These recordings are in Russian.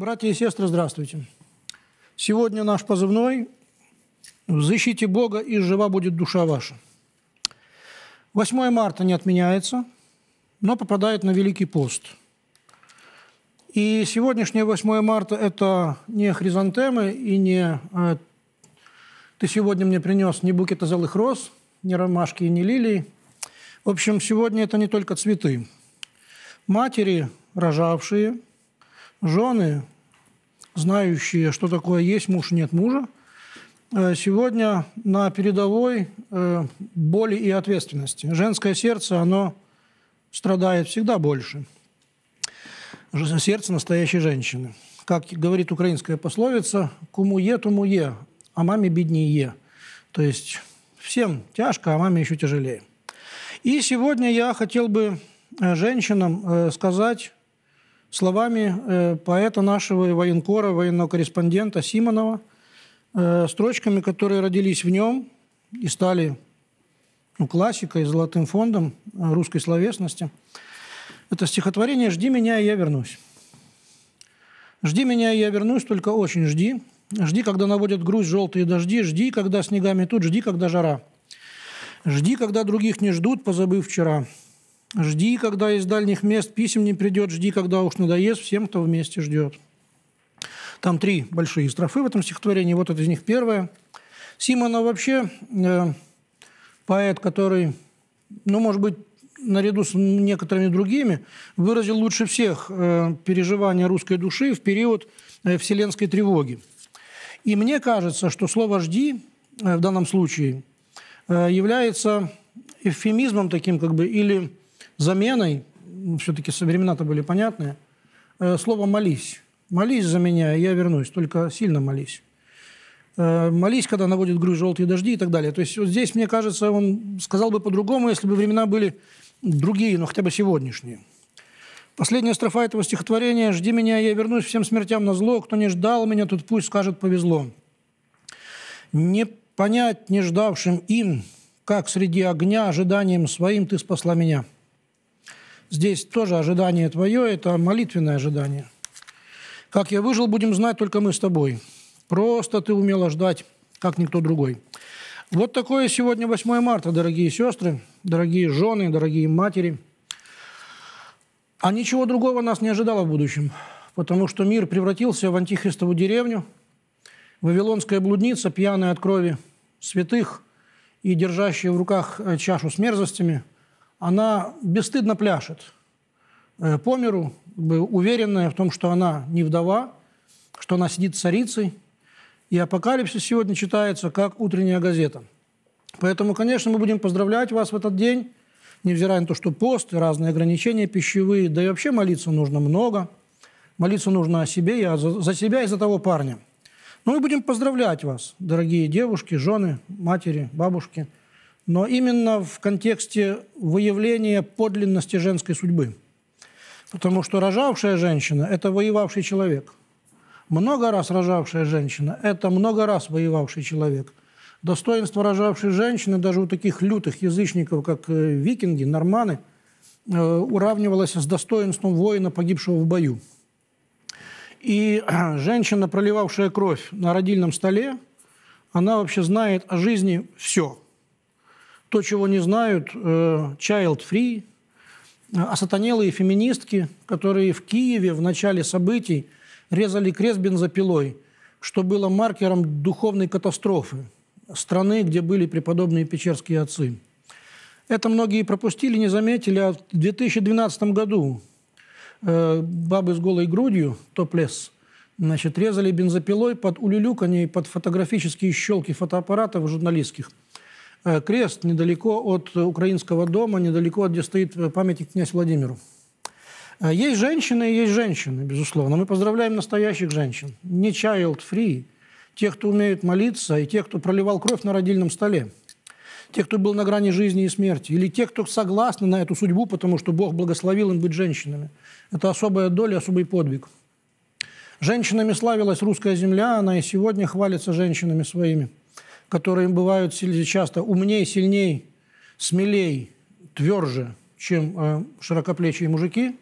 Братья и сестры, здравствуйте. Сегодня наш позывной «В защите Бога, и жива будет душа ваша». 8 марта не отменяется, но попадает на Великий пост. И сегодняшнее 8 марта – это не хризантемы и не э, «ты сегодня мне принес не букет золых роз», не ромашки и не лилии. В общем, сегодня это не только цветы. Матери, рожавшие, жены, знающие, что такое есть муж и нет мужа, э, сегодня на передовой э, боли и ответственности. Женское сердце, оно страдает всегда больше. Сердце настоящей женщины. Как говорит украинская пословица, «кумуе, е". а маме беднее». е. То есть всем тяжко, а маме еще тяжелее. И сегодня я хотел бы э, женщинам сказать словами э, поэта нашего военкора, военного корреспондента Симонова, э, строчками, которые родились в нем и стали ну, классикой, золотым фондом э, русской словесности. Это стихотворение «Жди меня, и я вернусь». «Жди меня, и я вернусь, только очень жди. Жди, когда наводят грусть желтые дожди, жди, когда снегами тут, жди, когда жара. Жди, когда других не ждут, позабыв вчера. Жди, когда из дальних мест писем не придет, жди, когда уж надоест всем, кто вместе ждет. Там три большие строфы в этом стихотворении, вот это из них первое. Симонов вообще э, поэт, который, ну, может быть, наряду с некоторыми другими, выразил лучше всех э, переживания русской души в период э, вселенской тревоги. И мне кажется, что слово «жди» э, в данном случае э, является эвфемизмом таким, как бы, или заменой, ну, все-таки со времена-то были понятные, э, слово «молись». «Молись за меня, я вернусь, только сильно молись». Э, «Молись, когда наводит грудь желтые дожди» и так далее. То есть вот здесь, мне кажется, он сказал бы по-другому, если бы времена были другие, но хотя бы сегодняшние. Последняя строфа этого стихотворения «Жди меня, я вернусь всем смертям на зло, кто не ждал меня, тут пусть скажет повезло». Не понять не ждавшим им, как среди огня ожиданием своим ты спасла меня – Здесь тоже ожидание твое, это молитвенное ожидание. Как я выжил, будем знать только мы с тобой. Просто ты умела ждать, как никто другой. Вот такое сегодня 8 марта, дорогие сестры, дорогие жены, дорогие матери. А ничего другого нас не ожидало в будущем, потому что мир превратился в антихристову деревню, вавилонская блудница, пьяная от крови святых и держащая в руках э, чашу с мерзостями – она бесстыдно пляшет э, по миру, уверенная в том, что она не вдова, что она сидит царицей. И «Апокалипсис» сегодня читается как утренняя газета. Поэтому, конечно, мы будем поздравлять вас в этот день, невзирая на то, что пост разные ограничения пищевые, да и вообще молиться нужно много. Молиться нужно о себе, и за себя и за того парня. Ну и будем поздравлять вас, дорогие девушки, жены, матери, бабушки – но именно в контексте выявления подлинности женской судьбы. Потому что рожавшая женщина – это воевавший человек. Много раз рожавшая женщина – это много раз воевавший человек. Достоинство рожавшей женщины даже у таких лютых язычников, как э, викинги, норманы, э, уравнивалось с достоинством воина, погибшего в бою. И женщина, проливавшая кровь на родильном столе, она вообще знает о жизни все – то, чего не знают э, child-free, э, осатанелые феминистки, которые в Киеве в начале событий резали крест бензопилой, что было маркером духовной катастрофы страны, где были преподобные печерские отцы. Это многие пропустили, не заметили, а в 2012 году э, бабы с голой грудью, топлес, значит, резали бензопилой под улюлюканье и под фотографические щелки фотоаппаратов журналистских – Э, крест недалеко от Украинского дома, недалеко от где стоит э, памятник князь Владимиру. Э, есть женщины и есть женщины, безусловно. Мы поздравляем настоящих женщин. Не child-free, тех, кто умеет молиться, и тех, кто проливал кровь на родильном столе, тех, кто был на грани жизни и смерти, или тех, кто согласны на эту судьбу, потому что Бог благословил им быть женщинами. Это особая доля, особый подвиг. Женщинами славилась русская земля, она и сегодня хвалится женщинами своими – которые бывают часто умней, сильней, смелей, тверже, чем э, широкоплечие мужики.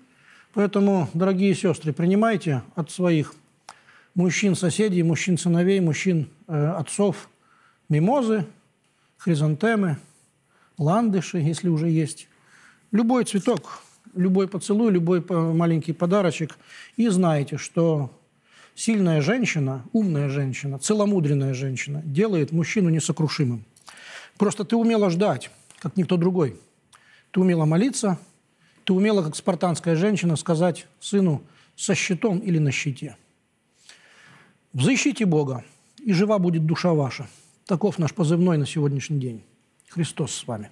Поэтому, дорогие сестры, принимайте от своих мужчин-соседей, мужчин-сыновей, мужчин-отцов э, мимозы, хризантемы, ландыши, если уже есть. Любой цветок, любой поцелуй, любой маленький подарочек. И знаете, что Сильная женщина, умная женщина, целомудренная женщина делает мужчину несокрушимым. Просто ты умела ждать, как никто другой. Ты умела молиться, ты умела, как спартанская женщина, сказать сыну со щитом или на щите. «Взыщите Бога, и жива будет душа ваша». Таков наш позывной на сегодняшний день. Христос с вами.